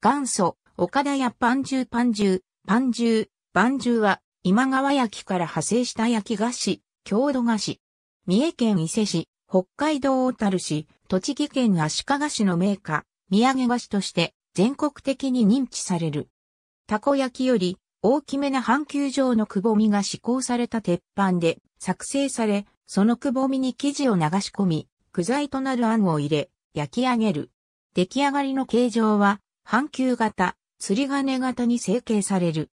元祖、岡田屋パンジュパンジュ、パンジュ、パンジュは、今川焼から派生した焼き菓子、郷土菓子。三重県伊勢市、北海道小樽市、栃木県足利市の名家、土産菓子として全国的に認知される。たこ焼きより大きめな半球状のくぼみが施行された鉄板で作成され、そのくぼみに生地を流し込み、具材となる餡を入れ、焼き上げる。出来上がりの形状は半球型、釣り金型に成形される。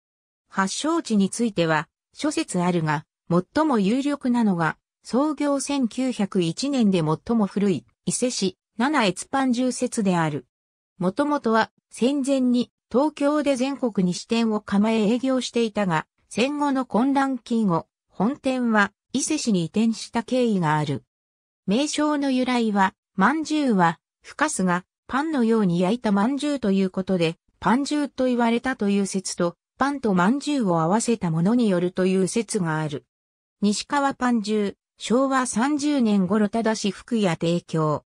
発祥地については、諸説あるが、最も有力なのが、創業1901年で最も古い、伊勢市、七越藩重説である。もともとは、戦前に、東京で全国に支店を構え営業していたが、戦後の混乱期後、本店は伊勢市に移転した経緯がある。名称の由来は、まんじゅうは、深すが、パンのように焼いた饅頭ということで、パン獣と言われたという説と、パンと饅頭を合わせたものによるという説がある。西川パン獣、昭和30年頃ただし服や提供。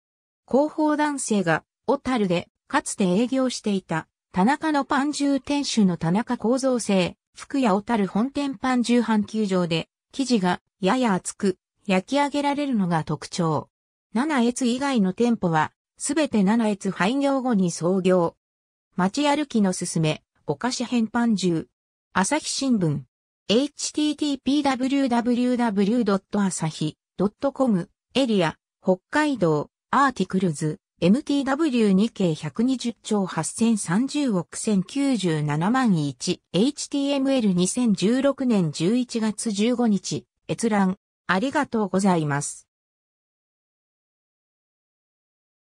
広報男性が、小樽で、かつて営業していた、田中のパン獣店主の田中構造生、服や小樽本店パン獣半球場で、生地が、やや厚く、焼き上げられるのが特徴。七越以外の店舗は、すべて七越廃業後に創業。街歩きのすすめ、お菓子変版中。朝日新聞。http://www.asahi.com エリア、北海道、アーティクルズ、MTW2 k 120兆8030億1097万 1HTML2016 年11月15日、閲覧、ありがとうございます。